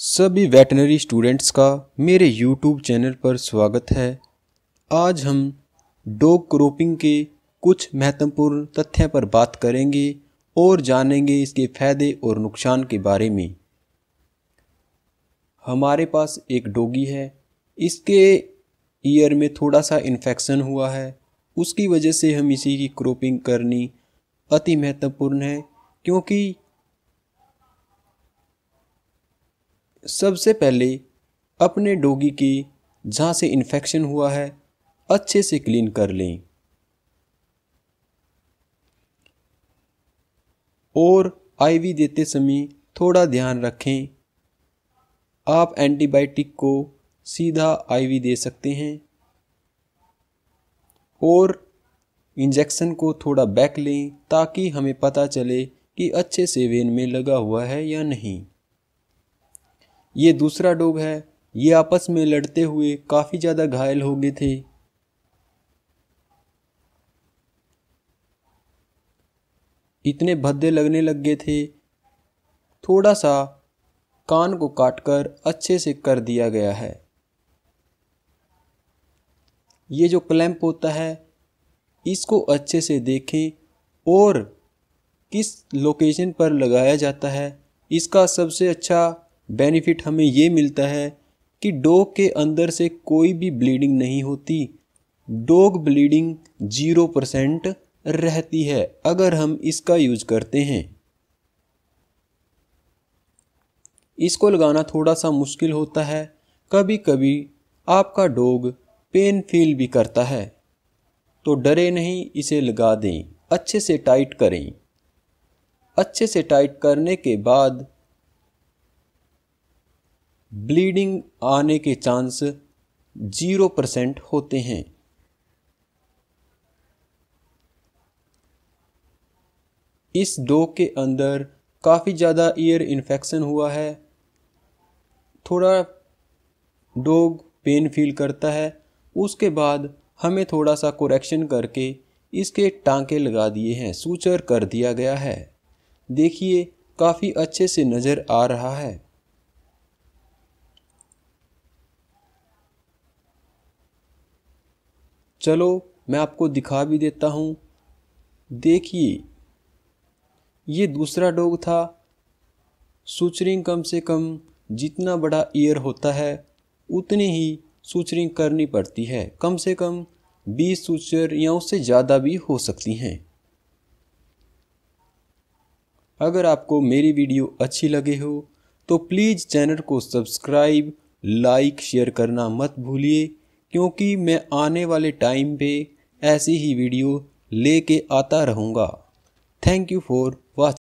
सभी veterinary students का मेरे यूट्यूब चैनल पर स्वागत है आज हम डॉग क्रोपिंग के कुछ महत्वपूर्ण तथ्य पर बात करेंगे और जानेंगे इसके फायदे और नुकसान के बारे में हमारे पास एक डोगी है इसके ईयर में थोड़ा सा इन्फेक्शन हुआ है उसकी वजह से हम इसी की क्रोपिंग करनी अति महत्वपूर्ण है क्योंकि सबसे पहले अपने डोगी की जहाँ से इन्फेक्शन हुआ है अच्छे से क्लीन कर लें और आईवी देते समय थोड़ा ध्यान रखें आप एंटीबायोटिक को सीधा आईवी दे सकते हैं और इंजेक्शन को थोड़ा बैक लें ताकि हमें पता चले कि अच्छे से वेन में लगा हुआ है या नहीं ये दूसरा डॉग है ये आपस में लड़ते हुए काफ़ी ज़्यादा घायल हो गए थे इतने भद्दे लगने लग गए थे थोड़ा सा कान को काटकर अच्छे से कर दिया गया है ये जो क्लैंप होता है इसको अच्छे से देखें और किस लोकेशन पर लगाया जाता है इसका सबसे अच्छा बेनिफिट हमें ये मिलता है कि डॉग के अंदर से कोई भी ब्लीडिंग नहीं होती डॉग ब्लीडिंग जीरो परसेंट रहती है अगर हम इसका यूज करते हैं इसको लगाना थोड़ा सा मुश्किल होता है कभी कभी आपका डॉग पेन फील भी करता है तो डरे नहीं इसे लगा दें अच्छे से टाइट करें अच्छे से टाइट करने के बाद ब्लीडिंग आने के चांस जीरो परसेंट होते हैं इस डॉग के अंदर काफ़ी ज़्यादा ईयर इन्फेक्शन हुआ है थोड़ा डॉग पेन फील करता है उसके बाद हमें थोड़ा सा कोरेक्शन करके इसके टांके लगा दिए हैं सूचर कर दिया गया है देखिए काफ़ी अच्छे से नज़र आ रहा है चलो मैं आपको दिखा भी देता हूँ देखिए ये दूसरा डॉग था सूचरिंग कम से कम जितना बड़ा ईयर होता है उतनी ही सूचरिंग करनी पड़ती है कम से कम बीस सूचर या उससे ज़्यादा भी हो सकती हैं अगर आपको मेरी वीडियो अच्छी लगे हो तो प्लीज़ चैनल को सब्सक्राइब लाइक शेयर करना मत भूलिए क्योंकि मैं आने वाले टाइम पे ऐसी ही वीडियो लेके आता रहूँगा थैंक यू फॉर वॉच